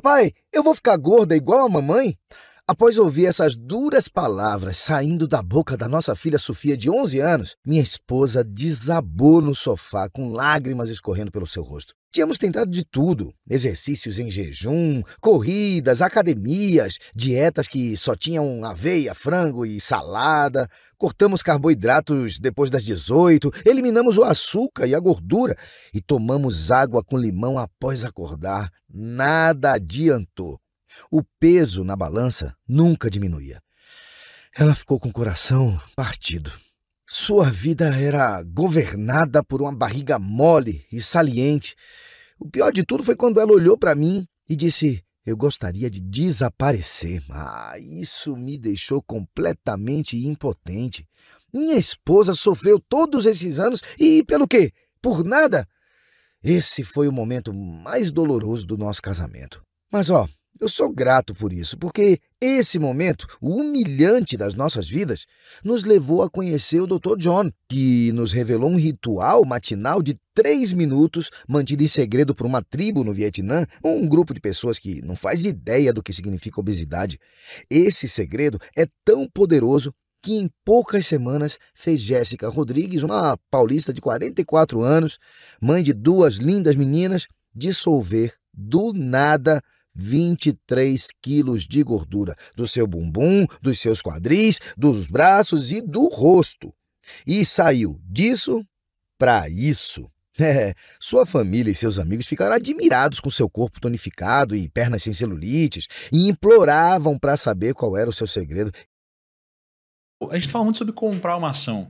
Papai, eu vou ficar gorda igual a mamãe? Após ouvir essas duras palavras saindo da boca da nossa filha Sofia, de 11 anos, minha esposa desabou no sofá com lágrimas escorrendo pelo seu rosto. Tínhamos tentado de tudo: exercícios em jejum, corridas, academias, dietas que só tinham aveia, frango e salada. Cortamos carboidratos depois das 18, eliminamos o açúcar e a gordura e tomamos água com limão após acordar. Nada adiantou. O peso na balança nunca diminuía. Ela ficou com o coração partido. Sua vida era governada por uma barriga mole e saliente. O pior de tudo foi quando ela olhou para mim e disse: Eu gostaria de desaparecer. Ah, isso me deixou completamente impotente. Minha esposa sofreu todos esses anos e pelo quê? Por nada? Esse foi o momento mais doloroso do nosso casamento. Mas ó, eu sou grato por isso, porque esse momento, o humilhante das nossas vidas, nos levou a conhecer o Dr. John, que nos revelou um ritual matinal de três minutos, mantido em segredo por uma tribo no Vietnã, um grupo de pessoas que não faz ideia do que significa obesidade. Esse segredo é tão poderoso que em poucas semanas fez Jéssica Rodrigues, uma paulista de 44 anos, mãe de duas lindas meninas, dissolver do nada 23 quilos de gordura do seu bumbum, dos seus quadris, dos braços e do rosto. E saiu disso para isso. É, sua família e seus amigos ficaram admirados com seu corpo tonificado e pernas sem celulites e imploravam para saber qual era o seu segredo. A gente fala muito sobre comprar uma ação,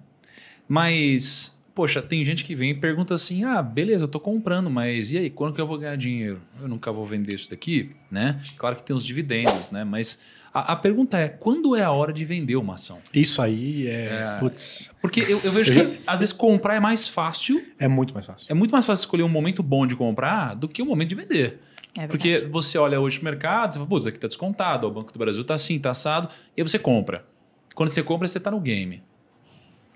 mas Poxa, tem gente que vem e pergunta assim: ah, beleza, eu tô comprando, mas e aí, quando que eu vou ganhar dinheiro? Eu nunca vou vender isso daqui, né? Claro que tem os dividendos, né? Mas a, a pergunta é: quando é a hora de vender uma ação? Isso aí é. é putz. Porque eu, eu vejo que às vezes comprar é mais fácil. É muito mais fácil. É muito mais fácil escolher um momento bom de comprar do que o um momento de vender. É Porque você olha hoje o mercado, você fala, pô, isso aqui tá descontado, o Banco do Brasil tá assim, tá assado, e aí você compra. Quando você compra, você tá no game.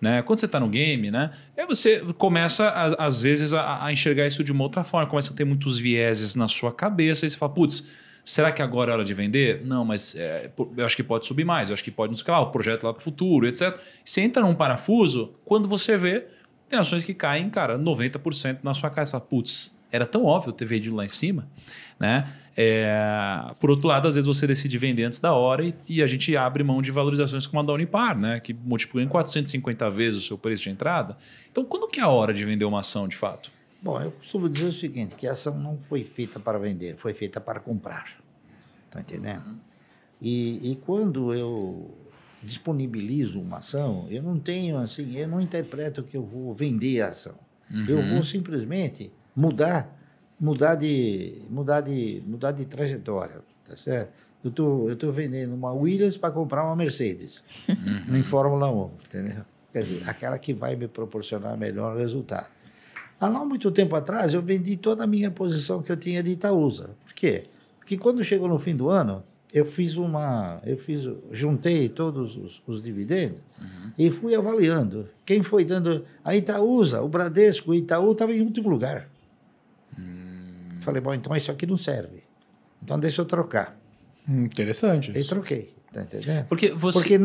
Né? Quando você está no game, né? Aí você começa, às vezes, a, a, enxergar isso de uma outra forma. Começa a ter muitos vieses na sua cabeça e você fala, putz, será que agora é hora de vender? Não, mas é, eu acho que pode subir mais, eu acho que pode, nos sei o projeto lá para o futuro, etc. Você entra num parafuso, quando você vê, tem ações que caem, cara, 90% na sua casa. Putz, era tão óbvio ter vendido lá em cima, né? É, por outro lado, às vezes você decide vender antes da hora e, e, a gente abre mão de valorizações como a da Unipar, né? Que multiplica em 450 vezes o seu preço de entrada. Então, quando que é a hora de vender uma ação de fato? Bom, eu costumo dizer o seguinte, que a ação não foi feita para vender, foi feita para comprar. tá entendendo? Uhum. E, e quando eu disponibilizo uma ação, eu não tenho assim, eu não interpreto que eu vou vender a ação. Uhum. Eu vou simplesmente mudar, mudar de, mudar de, mudar de trajetória, tá certo? Eu tô, eu tô vendendo uma Williams para comprar uma Mercedes uhum. em Fórmula 1, entendeu? Quer dizer, aquela que vai me proporcionar melhor resultado. Há não muito tempo atrás, eu vendi toda a minha posição que eu tinha de Itaúsa. Por quê? Porque quando chegou no fim do ano, eu fiz uma, eu fiz, juntei todos os, os dividendos uhum. e fui avaliando quem foi dando a Itaúsa, o Bradesco, o Itaú estava em último lugar falei, bom, então isso aqui não serve. Então deixa eu trocar. Hum, interessante. E troquei, tá entendendo? Porque você. Porque